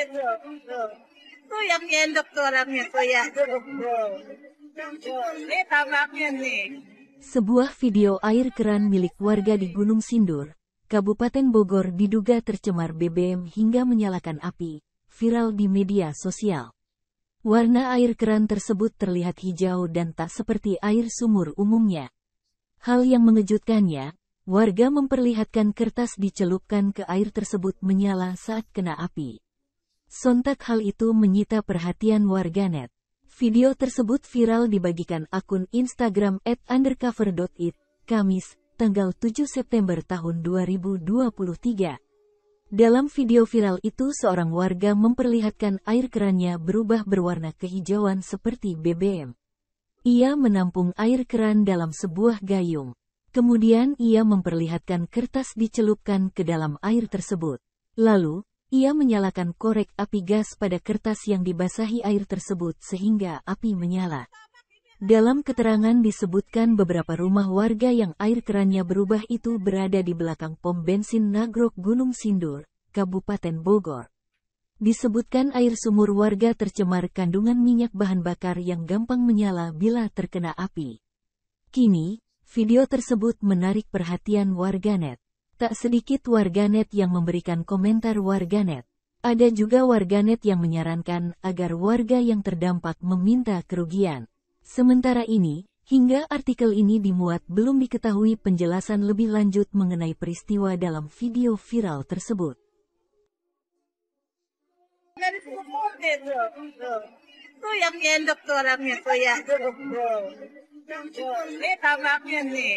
itu yang nyendok tuh orangnya tuh ya. Ini tabaknya nih. Sebuah video air keran milik warga di Gunung Sindur, Kabupaten Bogor diduga tercemar BBM hingga menyalakan api, viral di media sosial. Warna air keran tersebut terlihat hijau dan tak seperti air sumur umumnya. Hal yang mengejutkannya, warga memperlihatkan kertas dicelupkan ke air tersebut menyala saat kena api. Sontak hal itu menyita perhatian warganet. Video tersebut viral dibagikan akun Instagram at undercover.it, Kamis, tanggal 7 September tahun 2023. Dalam video viral itu seorang warga memperlihatkan air kerannya berubah berwarna kehijauan seperti BBM. Ia menampung air keran dalam sebuah gayung. Kemudian ia memperlihatkan kertas dicelupkan ke dalam air tersebut. Lalu, ia menyalakan korek api gas pada kertas yang dibasahi air tersebut sehingga api menyala. Dalam keterangan disebutkan beberapa rumah warga yang air kerannya berubah itu berada di belakang pom bensin Nagrok Gunung Sindur, Kabupaten Bogor. Disebutkan air sumur warga tercemar kandungan minyak bahan bakar yang gampang menyala bila terkena api. Kini, video tersebut menarik perhatian warganet. Tak sedikit warganet yang memberikan komentar warganet. Ada juga warganet yang menyarankan agar warga yang terdampak meminta kerugian. Sementara ini, hingga artikel ini dimuat belum diketahui penjelasan lebih lanjut mengenai peristiwa dalam video viral tersebut. Itu yang gendok tuh orangnya tuh ya. Ini tabaknya nih.